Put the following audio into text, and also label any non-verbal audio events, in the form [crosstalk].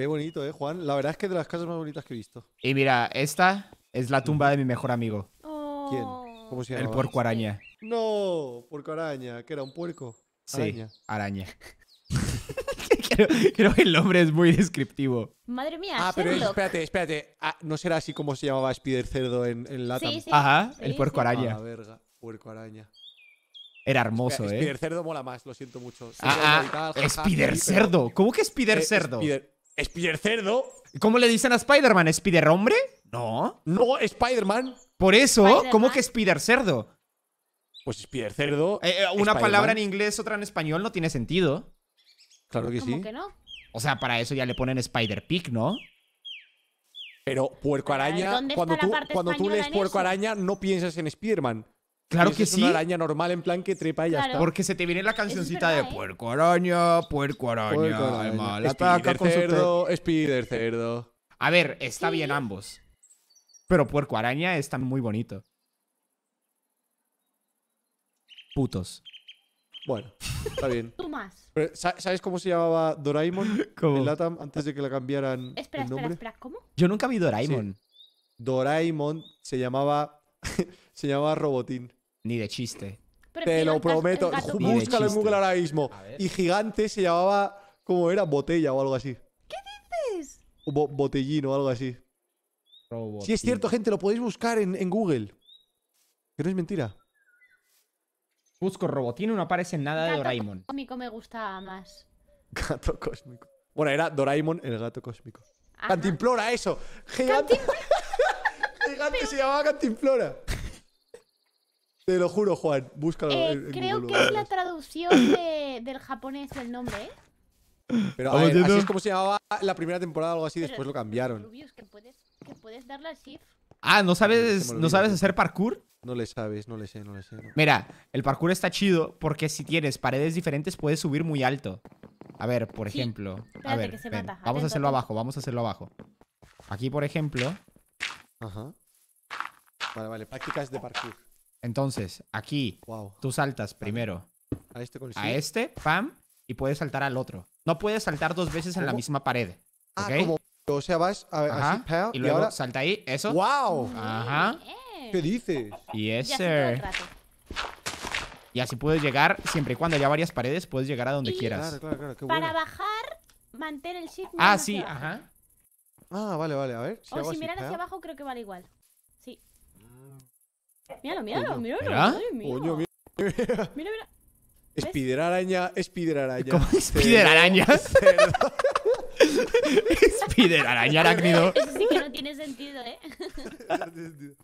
Qué bonito, ¿eh, Juan? La verdad es que de las casas más bonitas que he visto. Y mira, esta es la tumba de mi mejor amigo. ¿Quién? Oh. ¿Cómo se llama? El puerco araña. No, puerco araña, que era un puerco. Araña. Sí, araña. [laughs] creo, que el nombre es muy descriptivo. Madre mía. Ah, pero espérate, espérate. Ah, ¿No será así como se llamaba Spider Cerdo en, en Latam? Sí, sí. Ajá, el puerco araña. verga, puerco araña. Era hermoso, ¿eh? Spider Cerdo mola más, lo siento mucho. ah, ah Spider Cerdo. ¿Cómo que Spider eh, Cerdo? Spider Cerdo. ¿Cómo le dicen a Spider-Man? ¿Spider Hombre? No. No, Spider-Man. Por eso, ¿cómo que Spider Cerdo? Pues Spider Cerdo. Eh, eh, una palabra en inglés, otra en español, no tiene sentido. Claro que sí. que no? O sea, para eso ya le ponen Spider Pig, ¿no? Pero puerco araña, cuando, tú, cuando tú lees puerco araña, no piensas en Spider-Man. Claro que es sí. Una araña normal en plan que trepa y ya está. Porque se te viene la cancioncita de ¿eh? puerco araña, puerco araña, cerdo, spider cerdo. A ver, está bien ambos. Pero puerco araña está muy bonito. Putos. Bueno, está bien. [laughs] ¿Sabes cómo se llamaba Doraemon [laughs] Latam antes de que la cambiaran espera, nombre? Espera, espera, ¿cómo? Yo nunca vi Doraemon. Doraemon se llamaba [laughs] se llamaba Robotín. Ni de chiste. Te lo prometo. Búscalo en Google ahora mismo. Y gigante se llamaba. ¿Cómo era? Botella o algo así. ¿Qué dices? o algo así. Si Sí, es cierto, gente. Lo podéis buscar en, Google. Que no es mentira. Busco Robotino, no aparece nada de Doraemon. Gato cósmico me gustaba más. [laughs] Gato cósmico. Bueno, era Doraemon el gato cósmico. Cantimplora, eso. Gigante. [laughs] Gigante se llamaba Cantimplora. Te lo juro, Juan. Búscalo. Eh, creo que es la traducción del japonés el nombre, ¿eh? Pero así es como se llamaba la primera temporada o algo así, después lo cambiaron. Ah, ¿no sabes, ¿no sabes hacer parkour? No le sabes, no le sé, no le sé. Mira, el parkour está chido porque si tienes paredes diferentes puedes subir muy alto. A ver, por ejemplo. a ver, vamos a hacerlo abajo, vamos a hacerlo abajo. Aquí, por ejemplo. Ajá. Vale, vale, prácticas de parkour. Entonces, aquí, tú saltas primero a este, este, pam, y puedes saltar al otro. No puedes saltar dos veces en la misma pared. Ah, como, o sea, vas a, Ajá, así, y luego ahora... salta ahí, eso. ¡Wow! Ajá. ¿Qué dices? Yes, sir. Y así puedes llegar, siempre y cuando haya varias paredes, puedes llegar a donde quieras. para bajar, mantener el shift. Ah, sí, ajá. Ah, vale, vale, a ver. o si miran hacia abajo, creo que vale igual. Sí. Ah. Míralo, míralo, míralo. mira, Coño, mira, mira. Mira, mira. Spider araña, Spider araña. ¿Cómo Spider araña? [laughs] Spider araña arácnido. Eso sí que no tiene sentido, ¿eh? [laughs]